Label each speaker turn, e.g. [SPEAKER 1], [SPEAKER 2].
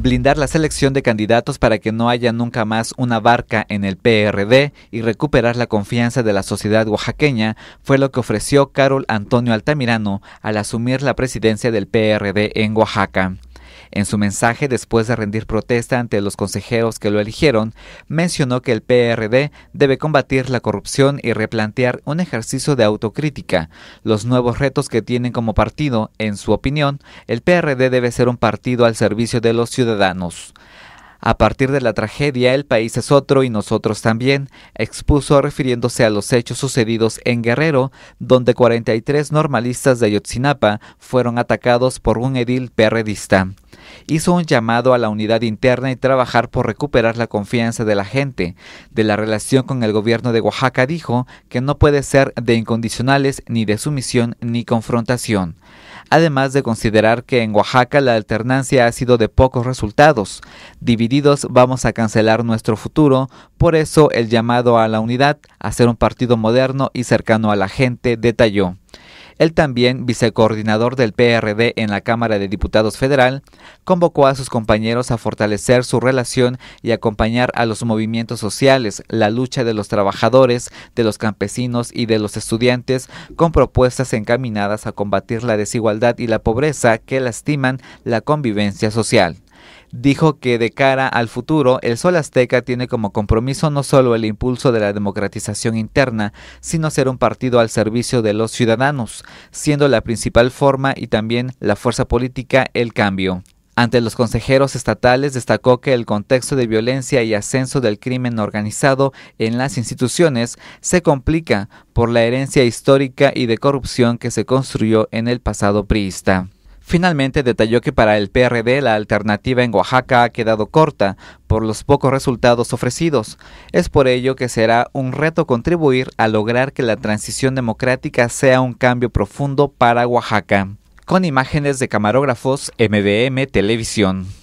[SPEAKER 1] blindar la selección de candidatos para que no haya nunca más una barca en el PRD y recuperar la confianza de la sociedad oaxaqueña fue lo que ofreció Carol Antonio Altamirano al asumir la presidencia del PRD en Oaxaca. En su mensaje después de rendir protesta ante los consejeros que lo eligieron, mencionó que el PRD debe combatir la corrupción y replantear un ejercicio de autocrítica, los nuevos retos que tienen como partido. En su opinión, el PRD debe ser un partido al servicio de los ciudadanos. A partir de la tragedia, el país es otro y nosotros también, expuso refiriéndose a los hechos sucedidos en Guerrero, donde 43 normalistas de Ayotzinapa fueron atacados por un edil perredista. Hizo un llamado a la unidad interna y trabajar por recuperar la confianza de la gente. De la relación con el gobierno de Oaxaca dijo que no puede ser de incondicionales ni de sumisión ni confrontación además de considerar que en Oaxaca la alternancia ha sido de pocos resultados. Divididos vamos a cancelar nuestro futuro, por eso el llamado a la unidad, a ser un partido moderno y cercano a la gente, detalló. Él también vicecoordinador del PRD en la Cámara de Diputados Federal convocó a sus compañeros a fortalecer su relación y acompañar a los movimientos sociales, la lucha de los trabajadores, de los campesinos y de los estudiantes con propuestas encaminadas a combatir la desigualdad y la pobreza que lastiman la convivencia social dijo que de cara al futuro, el Sol Azteca tiene como compromiso no solo el impulso de la democratización interna, sino ser un partido al servicio de los ciudadanos, siendo la principal forma y también la fuerza política el cambio. Ante los consejeros estatales destacó que el contexto de violencia y ascenso del crimen organizado en las instituciones se complica por la herencia histórica y de corrupción que se construyó en el pasado priista. Finalmente detalló que para el PRD la alternativa en Oaxaca ha quedado corta por los pocos resultados ofrecidos. Es por ello que será un reto contribuir a lograr que la transición democrática sea un cambio profundo para Oaxaca. Con imágenes de camarógrafos MDM Televisión.